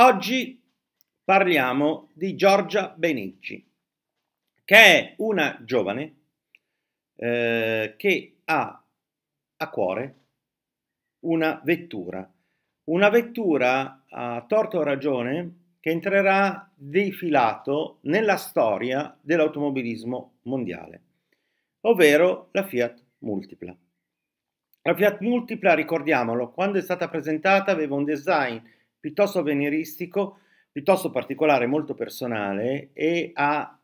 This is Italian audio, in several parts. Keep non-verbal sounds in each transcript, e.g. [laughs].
Oggi parliamo di Giorgia Benicci, che è una giovane eh, che ha a cuore una vettura, una vettura a torto o ragione che entrerà defilato nella storia dell'automobilismo mondiale, ovvero la Fiat Multipla. La Fiat Multipla, ricordiamolo, quando è stata presentata aveva un design piuttosto avveniristico, piuttosto particolare, molto personale e ha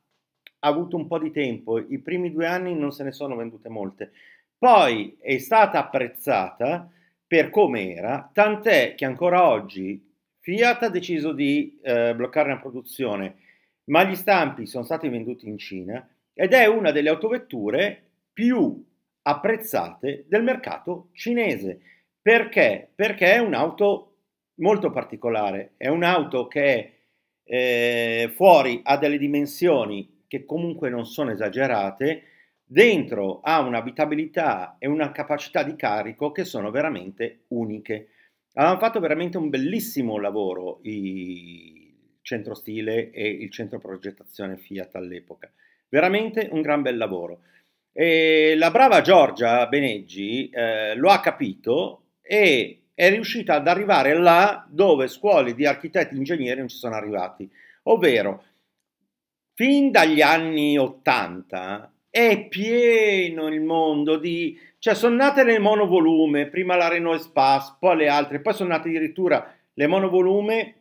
avuto un po' di tempo. I primi due anni non se ne sono vendute molte. Poi è stata apprezzata per come era, tant'è che ancora oggi Fiat ha deciso di eh, bloccare la produzione, ma gli stampi sono stati venduti in Cina ed è una delle autovetture più apprezzate del mercato cinese. Perché? Perché è un'auto molto particolare, è un'auto che eh, fuori ha delle dimensioni che comunque non sono esagerate, dentro ha un'abitabilità e una capacità di carico che sono veramente uniche. Hanno fatto veramente un bellissimo lavoro il centro stile e il centro progettazione Fiat all'epoca. Veramente un gran bel lavoro. E la brava Giorgia Beneggi eh, lo ha capito e è riuscita ad arrivare là dove scuole di architetti e ingegneri non ci sono arrivati, ovvero fin dagli anni 80 è pieno il mondo di... cioè sono nate le monovolume, prima la Renault Espace, poi le altre, poi sono nate addirittura le monovolume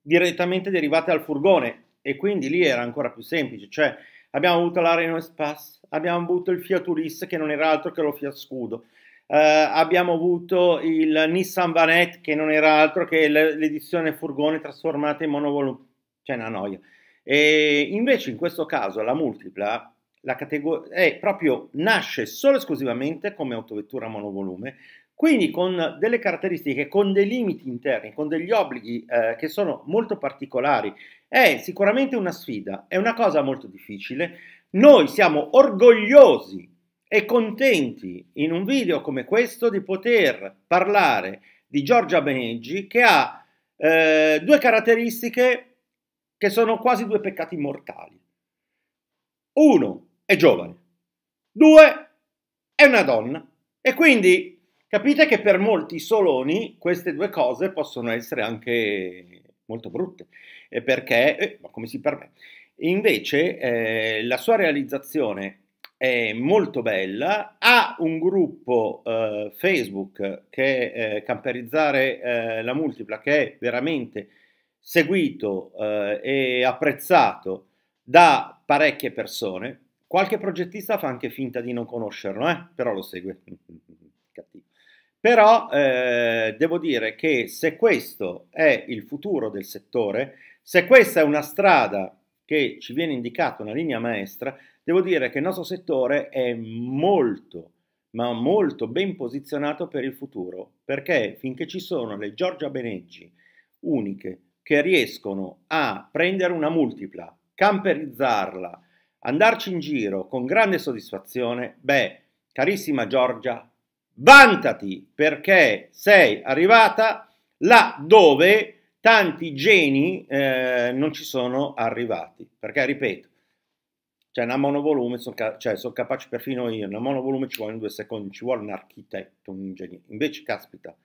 direttamente derivate dal furgone e quindi lì era ancora più semplice, cioè abbiamo avuto la Renault Espace, abbiamo avuto il Fiat Uris che non era altro che lo Fiat Scudo, eh, abbiamo avuto il Nissan Vanette che non era altro che l'edizione furgone trasformata in monovolume, cioè una noia. E invece in questo caso la multipla la categoria è proprio nasce solo e esclusivamente come autovettura monovolume, quindi con delle caratteristiche, con dei limiti interni, con degli obblighi eh, che sono molto particolari. È sicuramente una sfida, è una cosa molto difficile. Noi siamo orgogliosi e contenti in un video come questo di poter parlare di Giorgia Beneggi che ha eh, due caratteristiche che sono quasi due peccati mortali. Uno, è giovane. Due, è una donna. E quindi capite che per molti soloni queste due cose possono essere anche molto brutte, perché, eh, ma come si permette? Invece eh, la sua realizzazione è molto bella, ha un gruppo eh, Facebook che è eh, Camperizzare eh, la Multipla che è veramente seguito eh, e apprezzato da parecchie persone. Qualche progettista fa anche finta di non conoscerlo, eh, però lo segue. [laughs] Cattivo. Però devo dire che se questo è il futuro del settore, se questa è una strada che ci viene indicata una linea maestra, devo dire che il nostro settore è molto, ma molto ben posizionato per il futuro, perché finché ci sono le Giorgia Beneggi uniche che riescono a prendere una multipla, camperizzarla, andarci in giro con grande soddisfazione, beh, carissima Giorgia, vantati perché sei arrivata là dove tanti geni eh, non ci sono arrivati, perché ripeto, cioè una monovolume, sono, ca cioè, sono capace perfino io, una monovolume ci vuole in due secondi, ci vuole un architetto, un ingegnere, invece caspita,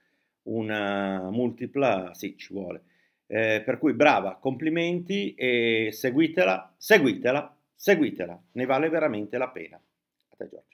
una multipla sì ci vuole, eh, per cui brava, complimenti e seguitela, seguitela, seguitela, ne vale veramente la pena. A te Giorgio.